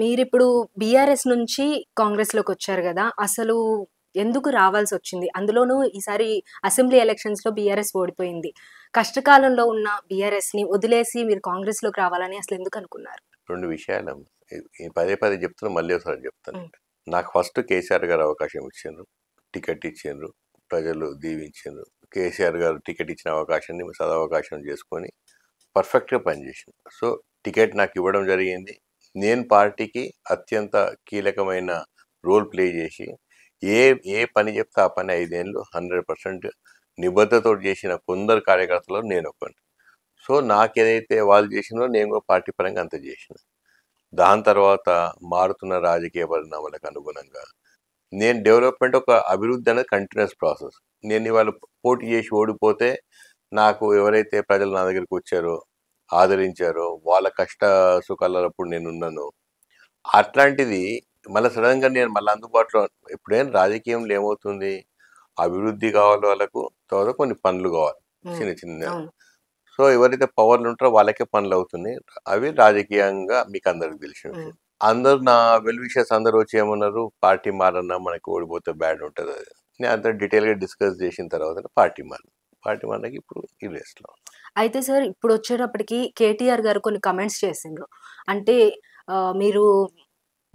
మీరిప్పుడు బీఆర్ఎస్ నుంచి కాంగ్రెస్లోకి వచ్చారు కదా అసలు ఎందుకు రావాల్సి వచ్చింది అందులోనూ ఈసారి అసెంబ్లీ ఎలక్షన్స్లో బీఆర్ఎస్ ఓడిపోయింది కష్టకాలంలో ఉన్న బీఆర్ఎస్ని వదిలేసి మీరు కాంగ్రెస్లోకి రావాలని అసలు ఎందుకు అనుకున్నారు రెండు విషయాలు పదే పదే చెప్తున్నా మళ్ళీ ఒకసారి చెప్తాను నాకు ఫస్ట్ కేసీఆర్ గారు అవకాశం ఇచ్చిండ్రు టికెట్ ఇచ్చిండ్రు ప్రజలు దీవించారు కేసీఆర్ గారు టికెట్ ఇచ్చిన అవకాశాన్ని సదవకాశం చేసుకొని పర్ఫెక్ట్గా పనిచేసింది సో టికెట్ నాకు ఇవ్వడం జరిగింది నేను పార్టీకి అత్యంత కీలకమైన రోల్ ప్లే చేసి ఏ ఏ పని చెప్తే ఆ పని ఐదేళ్ళు హండ్రెడ్ పర్సెంట్ నిబద్ధతతో చేసిన కొందరు కార్యకర్తలు నేను ఒక్కండి సో నాకేదైతే వాళ్ళు చేసినో నేను కూడా పార్టీ పరంగా అంత చేసిన దాని తర్వాత మారుతున్న రాజకీయ పరిణామాలకు అనుగుణంగా నేను డెవలప్మెంట్ ఒక అభివృద్ధి అనేది కంటిన్యూస్ ప్రాసెస్ నేను ఇవాళ పోటీ చేసి ఓడిపోతే నాకు ఎవరైతే ప్రజలు నా దగ్గరికి వచ్చారో ఆదరించారో వాళ్ళ కష్ట సుఖాలప్పుడు నేనున్నాను అట్లాంటిది మళ్ళీ సడన్గా నేను మళ్ళీ అందుబాటులో ఎప్పుడైనా రాజకీయంలో ఏమవుతుంది అభివృద్ధి కావాలి వాళ్ళకు తర్వాత కొన్ని పనులు కావాలి చిన్న చిన్న సో ఎవరైతే పవర్లు ఉంటారో వాళ్ళకే పనులు అవుతున్నాయి అవి రాజకీయంగా మీకు అందరికి తెలిసిన అందరు నా వెల్ విషయస్ అందరూ వచ్చి ఏమన్నారు పార్టీ మారన్నా మనకి ఓడిపోతే బ్యాడ్ ఉంటుంది అది నేను అంత డీటెయిల్గా డిస్కస్ చేసిన తర్వాత పార్టీ మారు పార్టీ వాళ్ళకి ఇప్పుడు ఈ రేస్లో అయితే సార్ ఇప్పుడు వచ్చేటప్పటికి కేటీఆర్ గారు కొన్ని కమెంట్స్ చేసిండ్రు అంటే మీరు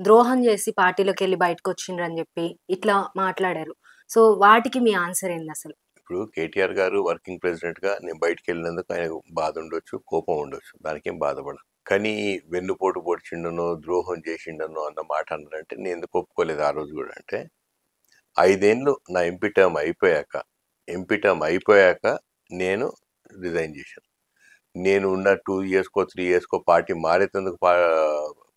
ద్రోహం చేసి పార్టీలోకి వెళ్ళి బయటకు వచ్చిండ్రు అని చెప్పి ఇట్లా మాట్లాడారు సో వాటికి మీ ఆన్సర్ ఏంది అసలు ఇప్పుడు కేటీఆర్ గారు వర్కింగ్ ప్రెసిడెంట్గా నేను బయటకు వెళ్ళినందుకు ఆయన బాధ ఉండొచ్చు కోపం ఉండొచ్చు దానికేం బాధపడదు కానీ వెన్నుపోటు పొడిచిండను ద్రోహం చేసిండనో అన్న మాట అన్నారంటే నేను ఎందుకు ఒప్పుకోలేదు ఆ రోజు కూడా అంటే ఐదేళ్ళు నా ఎంపీ టర్మ్ అయిపోయాక ఎంపీటమ్ అయిపోయాక నేను రిజైన్ చేశాను నేను ఉన్న టూ ఇయర్స్కో త్రీ ఇయర్స్కో పార్టీ మారేటందుకు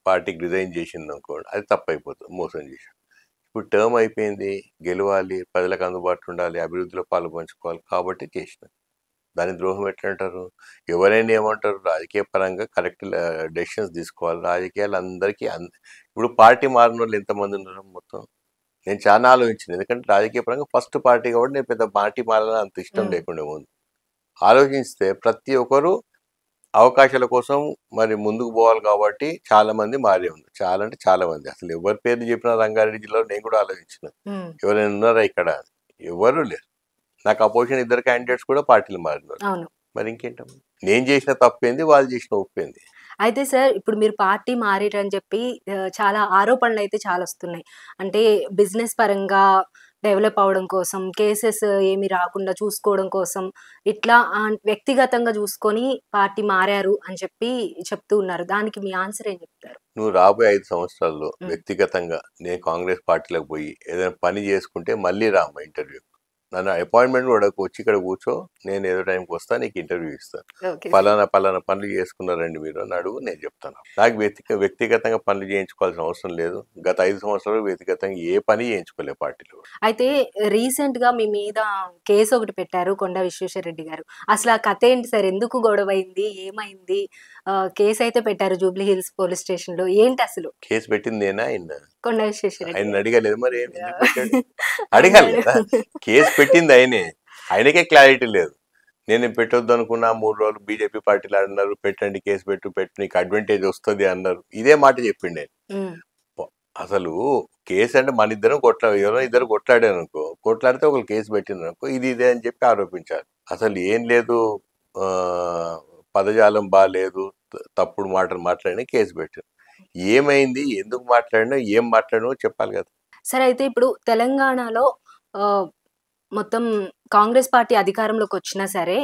పార్టీకి రిజైన్ చేసింది అనుకోండి అది తప్పైపోతుంది మోసం చేశాను ఇప్పుడు టర్మ్ అయిపోయింది గెలవాలి ప్రజలకు అందుబాటులో ఉండాలి అభివృద్ధిలో పాల్పంచుకోవాలి కాబట్టి చేసిన దాని ద్రోహం ఎట్లంటారు ఎవరైనా ఏమంటారు రాజకీయ పరంగా కరెక్ట్ డెసిషన్స్ తీసుకోవాలి రాజకీయాలు అందరికీ ఇప్పుడు పార్టీ మారిన వాళ్ళు ఎంతమంది ఉన్నారు మొత్తం నేను చాలా ఆలోచించాను ఎందుకంటే రాజకీయ పరంగా ఫస్ట్ పార్టీ కాబట్టి నేను పెద్ద పార్టీ మారాలని అంత ఇష్టం లేకుండా ఉంది ఆలోచిస్తే ప్రతి ఒక్కరు అవకాశాల కోసం మరి ముందుకు పోవాలి కాబట్టి చాలా మంది మారే ఉంది చాలా అంటే చాలా మంది అసలు ఎవరి పేరు చెప్పినా రంగారెడ్డి జిల్లాలో నేను కూడా ఆలోచించిన ఎవరైనా ఉన్నారా ఇక్కడ ఎవరు లేరు నాకు అపోజిషన్ ఇద్దరు క్యాండిడేట్స్ కూడా పార్టీలు మారినారు మరి ఇంకేంటమ్మా నేను చేసిన తప్పేంది వాళ్ళు చేసిన ఒప్పేంది అయితే సార్ ఇప్పుడు మీరు పార్టీ మారేటని చెప్పి చాలా ఆరోపణలు అయితే చాలా వస్తున్నాయి అంటే బిజినెస్ పరంగా డెవలప్ అవడం కోసం కేసెస్ ఏమి రాకుండా చూసుకోవడం కోసం ఇట్లా వ్యక్తిగతంగా చూసుకొని పార్టీ మారారు అని చెప్పి చెప్తూ ఉన్నారు దానికి మీ ఆన్సర్ ఏం చెప్తారు నువ్వు రాబోయే ఐదు సంవత్సరాల్లో వ్యక్తిగతంగా నేను కాంగ్రెస్ పార్టీలోకి పోయి ఏదైనా పని చేసుకుంటే మళ్ళీ రామ్మా ఇంటర్వ్యూ నన్ను అపాయింట్మెంట్ కూడా వచ్చి ఇక్కడ కూర్చో నేను ఏదో టైంకి వస్తా నీకు ఇంటర్వ్యూ ఇస్తాను పలానా పలానా పనులు చేసుకున్నారండి మీరు అని అడుగు నేను చెప్తాను నాకు వ్యక్తి వ్యక్తిగతంగా పనులు చేయించుకోవాల్సిన అవసరం లేదు గత ఐదు సంవత్సరాలు వ్యక్తిగతంగా ఏ పని చేయించుకోలే పార్టీలో అయితే రీసెంట్ గా మీ మీద కేసు ఒకటి పెట్టారు కొండ విశ్వేశ్వరరెడ్డి గారు అసలు ఆ కథ ఏంటి సార్ ఎందుకు గొడవ అయింది ఏమైంది కేసు అయితే పెట్టారు జూబ్లీ హిల్స్ పోలీస్ స్టేషన్ లో ఏంటి అసలు కేసు పెట్టింది ఆయన కొండ విశ్వేశ్వర అడగలేదు కేసు పెట్టింది ఆయనే ఆయనకే క్లారిటీ లేదు నేను పెట్టొద్దు అనుకున్నా మూడు రోజులు బీజేపీ పార్టీలు అన్నారు పెట్టండి కేసు పెట్టు పెట్టు నీకు అడ్వాంటేజ్ వస్తుంది అన్నారు ఇదే మాట చెప్పిండి అసలు కేసు అంటే మన ఇద్దరం కొట్లా ఎవరో ఇద్దరు కొట్లాడాను అనుకో కొట్లాడితే ఒకరు కేసు పెట్టింది అనుకో ఇది ఇదే అని చెప్పి ఆరోపించారు అసలు ఏం లేదు పదజాలం బాగాలేదు తప్పుడు మాటలు మాట్లాడినా కేసు పెట్టారు ఏమైంది ఎందుకు మాట్లాడినా ఏం మాట్లాడినో చెప్పాలి కదా సరే అయితే ఇప్పుడు తెలంగాణలో మొత్తం కాంగ్రెస్ పార్టీ అధికారంలోకి వచ్చినా సరే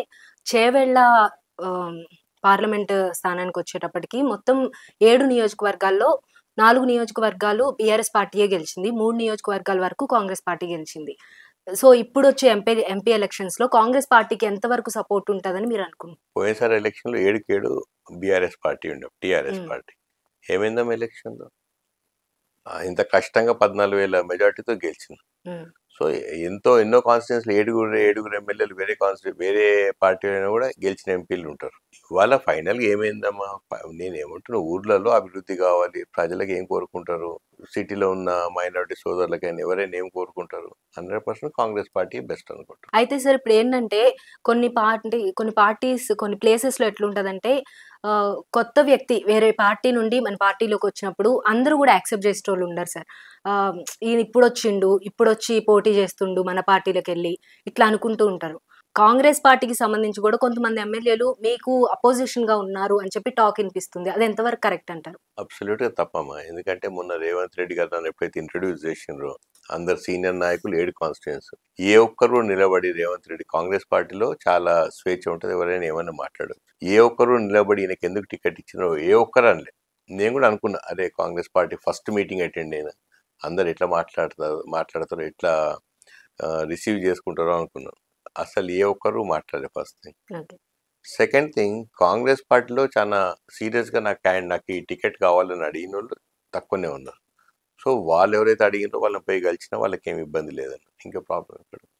చేవెళ్ళ పార్లమెంట్ స్థానానికి వచ్చేటప్పటికి మొత్తం ఏడు నియోజకవర్గాల్లో నాలుగు నియోజకవర్గాలు బీఆర్ఎస్ పార్టీయే గెలిచింది మూడు నియోజకవర్గాల వరకు కాంగ్రెస్ పార్టీ గెలిచింది సో ఇప్పుడు వచ్చే ఎంపీ ఎంపీ ఎలక్షన్స్ లో కాంగ్రెస్ పార్టీకి ఎంతవరకు సపోర్ట్ ఉంటుందని మీరు అనుకుంటున్నారు పోయేసారి ఎలక్షన్ లో ఏడుకేడు బీఆర్ఎస్ పార్టీ ఉండవు టిఆర్ఎస్ పార్టీ ఏమైందమ్మ ఎలక్షన్ లో ఇంత కష్టంగా పద్నాలుగు వేల మెజార్టీతో గెలిచింది సో ఎంతో ఎన్నో కాన్స్టిట్యూన్స్లు ఏడుగురు ఏడుగురు ఎమ్మెల్యేలు వేరే కాన్స్టి వేరే పార్టీ కూడా గెలిచిన ఎంపీలు ఉంటారు ఇవాళ ఫైనల్గా ఏమైందమ్మా నేనేమంటున్నా ఊర్లలో అభివృద్ధి కావాలి ప్రజలకు ఏం కోరుకుంటారు సిటీలో ఉన్న మైనారిటీ సోదరులకైనా ఎవరైనా ఏం కోరుకుంటారు hundred percent Congress party best అనుకుంటారు అయితే సార్ ఇప్పుడు ఏంటంటే కొన్ని పార్టీ కొన్ని పార్టీస్ కొన్ని ప్లేసెస్లో ఎట్లుంటుందంటే కొత్త వ్యక్తి వేరే పార్టీ నుండి మన పార్టీలోకి వచ్చినప్పుడు అందరూ కూడా యాక్సెప్ట్ చేసేటోళ్ళు ఉండరు సార్ ఈయన ఇప్పుడు వచ్చిండు ఇప్పుడు వచ్చి పోటీ చేస్తుండు మన పార్టీలోకి వెళ్ళి ఇట్లా అనుకుంటూ ఉంటారు కాంగ్రెస్ పార్టీకి సంబంధించి కూడా కొంతమంది ఎమ్మెల్యేలు మీకు అపోజిషన్ గా ఉన్నారు అని చెప్పి టాక్ వినిపిస్తుంది అది ఎంతవరకు కరెక్ట్ అంటారు అబ్సల్యూట్ గా తప్పమ్మా ఎందుకంటే మొన్న రేవంత్ రెడ్డి గారు నన్ను ఎప్పుడైతే ఇంట్రడ్యూస్ చేసినారో అందరు సీనియర్ నాయకులు ఏడు కాన్స్టిట్యున్స్ ఏ ఒక్కరు నిలబడి రేవంత్ రెడ్డి కాంగ్రెస్ పార్టీలో చాలా స్వేచ్ఛ ఉంటుంది ఎవరైనా ఏమైనా మాట్లాడు ఏ ఒక్కరు నిలబడి ఈయనకి ఎందుకు టికెట్ ఇచ్చినో ఏ ఒక్కరు అనలే నేను కూడా అనుకున్నా అరే Congress party first meeting attend అయినా అందరు ఎట్లా మాట్లాడతారు మాట్లాడతారు ఎట్లా రిసీవ్ చేసుకుంటారో అనుకున్నాను అసలు ఏ ఒక్కరు మాట్లాడే first thing second thing Congress పార్టీలో చాలా సీరియస్గా నాకు నాకు ఈ టికెట్ కావాలని అడిగిన వాళ్ళు తక్కువనే ఉన్నారు సో వాళ్ళు ఎవరైతే అడిగినారో వాళ్ళని పోయి కలిసినా వాళ్ళకి ఏమి ఇబ్బంది లేదని ఇంకా ప్రాబ్లం ఇక్కడ